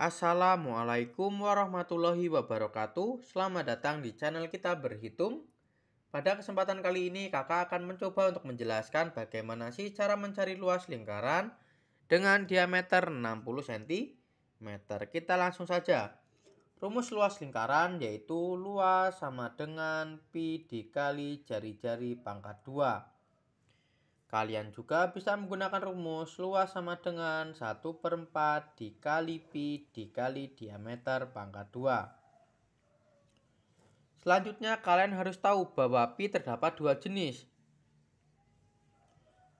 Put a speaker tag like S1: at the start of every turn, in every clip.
S1: Assalamualaikum warahmatullahi wabarakatuh Selamat datang di channel kita berhitung Pada kesempatan kali ini kakak akan mencoba untuk menjelaskan bagaimana sih cara mencari luas lingkaran Dengan diameter 60 cm Kita langsung saja Rumus luas lingkaran yaitu luas sama dengan pi dikali jari-jari pangkat 2 Kalian juga bisa menggunakan rumus luas sama dengan 1 per 4 dikali pi dikali diameter pangkat 2. Selanjutnya kalian harus tahu bahwa pi terdapat dua jenis.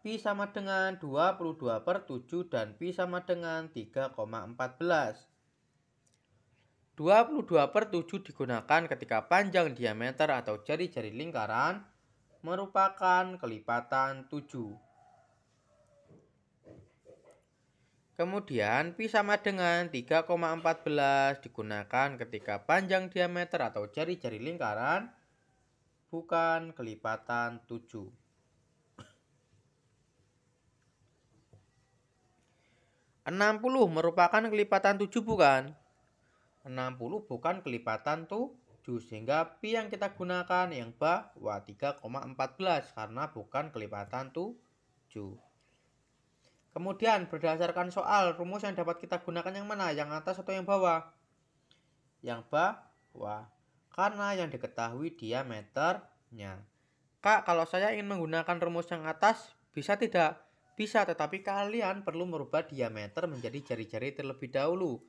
S1: Pi sama dengan 22 per 7 dan pi sama dengan 3,14. 22 per 7 digunakan ketika panjang diameter atau jari-jari lingkaran merupakan kelipatan 7. Kemudian pi sama dengan 3,14 digunakan ketika panjang diameter atau jari-jari lingkaran bukan kelipatan 7. Enam puluh merupakan kelipatan tujuh bukan? Enam puluh bukan kelipatan tuh 7 sehingga pi yang kita gunakan yang bawah 3,14 karena bukan kelipatan 7. Kemudian berdasarkan soal rumus yang dapat kita gunakan yang mana? Yang atas atau yang bawah? Yang bawah. Karena yang diketahui diameternya. Kak, kalau saya ingin menggunakan rumus yang atas, bisa tidak? Bisa, tetapi kalian perlu merubah diameter menjadi jari-jari terlebih dahulu.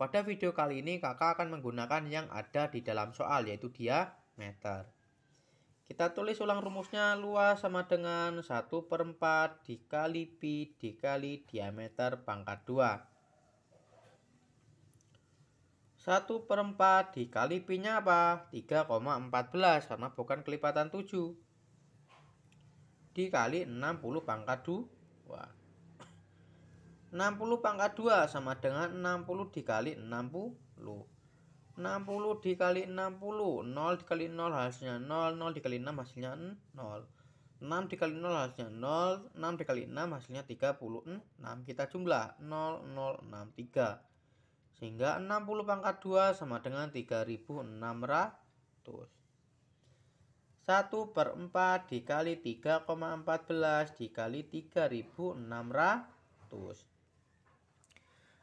S1: Pada video kali ini kakak akan menggunakan yang ada di dalam soal yaitu diameter. Kita tulis ulang rumusnya luas sama dengan 1 per 4 dikali pi dikali diameter pangkat 2. 1 per 4 dikali pi nya apa? 3,14 karena bukan kelipatan 7. Dikali 60 pangkat 2. Wah. 60 pangkat 2 sama dengan 60 dikali 60 60 dikali 60 0 dikali 0 hasilnya 0 0 dikali 6 hasilnya 0 6 dikali 0 hasilnya 0 6 dikali 6 hasilnya 36 kita jumlah 0 0 6 3 sehingga 60 pangkat 2 sama dengan 3600 1 per 4 dikali 3,14 dikali 3600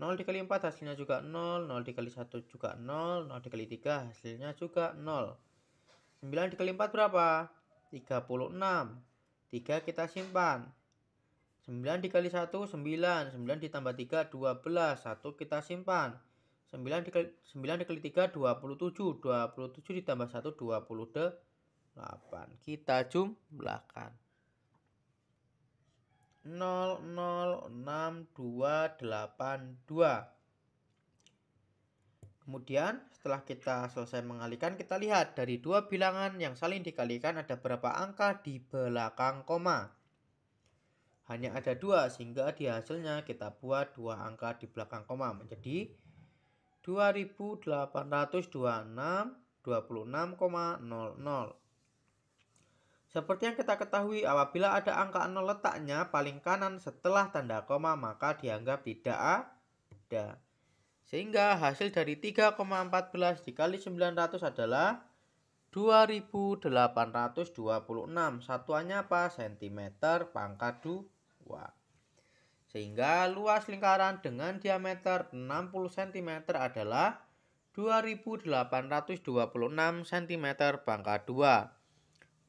S1: 0 dikali 4 hasilnya juga 0, 0 dikali 1 juga 0, 0 dikali 3 hasilnya juga 0. 9 dikali 4 berapa? 36. 3 kita simpan. 9 dikali 1 9, 9 ditambah 3 12, 1 kita simpan. 9 dikali 9 dikali 3 27, 27 ditambah 1 28. Kita jumlahkan. 006282. Kemudian setelah kita selesai mengalihkan kita lihat dari dua bilangan yang saling dikalikan ada berapa angka di belakang koma. Hanya ada dua sehingga di hasilnya kita buat dua angka di belakang koma menjadi 2826 26,00. Seperti yang kita ketahui, apabila ada angka 0 letaknya paling kanan setelah tanda koma, maka dianggap tidak ada. Sehingga hasil dari 3,14 dikali 900 adalah 2826 satuannya apa sentimeter pangkat 2 sehingga luas lingkaran dengan diameter 60 cm adalah 2826 cm pangkat 2